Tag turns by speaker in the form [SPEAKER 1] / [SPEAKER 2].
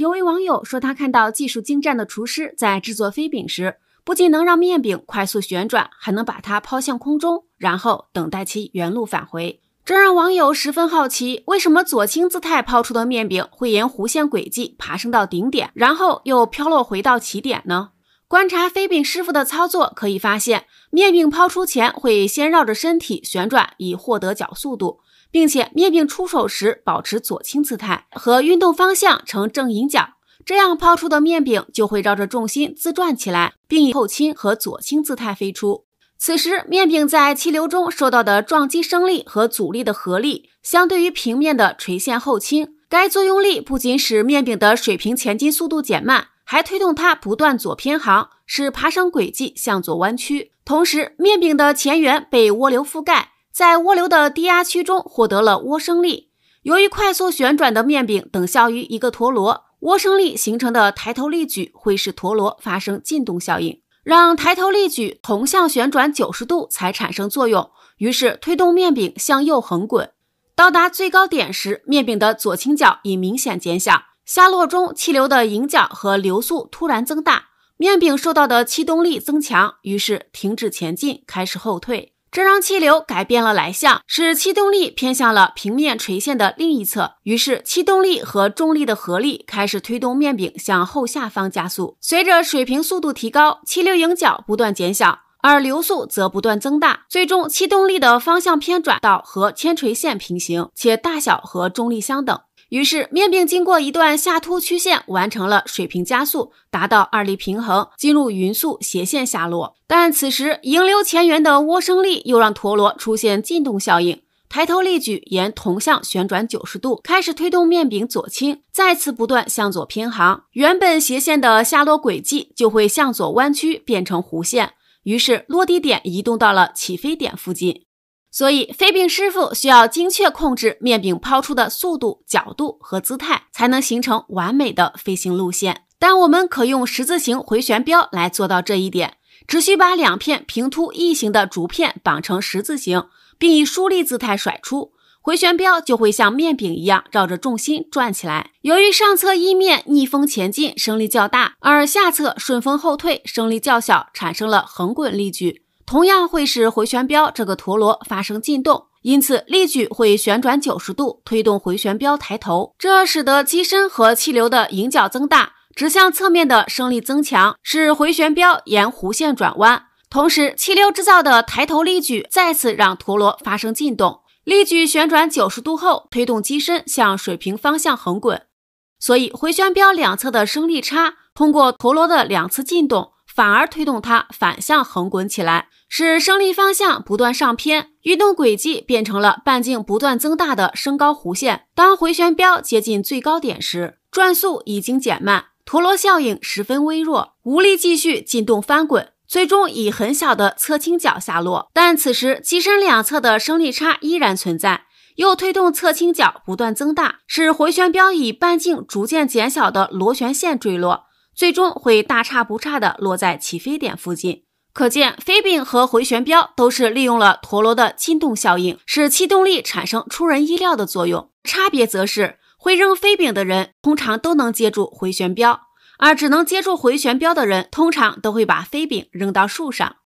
[SPEAKER 1] 有位网友说，他看到技术精湛的厨师在制作飞饼时，不仅能让面饼快速旋转，还能把它抛向空中，然后等待其原路返回。这让网友十分好奇，为什么左倾姿态抛出的面饼会沿弧线轨迹爬升到顶点，然后又飘落回到起点呢？观察飞饼师傅的操作，可以发现，面饼抛出前会先绕着身体旋转，以获得角速度。并且面饼出手时保持左倾姿态和运动方向成正迎角，这样抛出的面饼就会绕着重心自转起来，并以后倾和左倾姿态飞出。此时，面饼在气流中受到的撞击升力和阻力的合力，相对于平面的垂线后倾。该作用力不仅使面饼的水平前进速度减慢，还推动它不断左偏航，使爬升轨迹向左弯曲。同时，面饼的前缘被涡流覆盖。在涡流的低压区中获得了涡升力。由于快速旋转的面饼等效于一个陀螺，涡升力形成的抬头力矩会使陀螺发生进动效应，让抬头力矩同向旋转九十度才产生作用，于是推动面饼向右横滚。到达最高点时，面饼的左倾角已明显减小。下落中，气流的迎角和流速突然增大，面饼受到的气动力增强，于是停止前进，开始后退。这让气流改变了来向，使气动力偏向了平面垂线的另一侧。于是，气动力和重力的合力开始推动面饼向后下方加速。随着水平速度提高，气流迎角不断减小，而流速则不断增大。最终，气动力的方向偏转到和铅垂线平行，且大小和重力相等。于是，面饼经过一段下凸曲线，完成了水平加速，达到二力平衡，进入匀速斜线下落。但此时，迎流前缘的涡升力又让陀螺出现进动效应，抬头力矩沿同向旋转九十度，开始推动面饼左倾，再次不断向左偏航。原本斜线的下落轨迹就会向左弯曲，变成弧线，于是落地点移动到了起飞点附近。所以，飞饼师傅需要精确控制面饼抛出的速度、角度和姿态，才能形成完美的飞行路线。但我们可用十字形回旋镖来做到这一点。只需把两片平凸异形的竹片绑成十字形，并以竖立姿态甩出，回旋镖就会像面饼一样绕着重心转起来。由于上侧翼面逆风前进，升力较大，而下侧顺风后退，升力较小，产生了横滚力矩。同样会使回旋镖这个陀螺发生进动，因此力矩会旋转九十度，推动回旋镖抬头，这使得机身和气流的迎角增大，指向侧面的升力增强，使回旋镖沿弧线转弯。同时，气流制造的抬头力矩再次让陀螺发生进动，力矩旋转九十度后，推动机身向水平方向横滚。所以，回旋镖两侧的升力差通过陀螺的两次进动。反而推动它反向横滚起来，使升力方向不断上偏，运动轨迹变成了半径不断增大的升高弧线。当回旋镖接近最高点时，转速已经减慢，陀螺效应十分微弱，无力继续进动翻滚，最终以很小的侧倾角下落。但此时机身两侧的升力差依然存在，又推动侧倾角不断增大，使回旋镖以半径逐渐减小的螺旋线坠落。最终会大差不差地落在起飞点附近，可见飞饼和回旋镖都是利用了陀螺的进动效应，使气动力产生出人意料的作用。差别则是，会扔飞饼的人通常都能接住回旋镖，而只能接住回旋镖的人通常都会把飞饼扔到树上。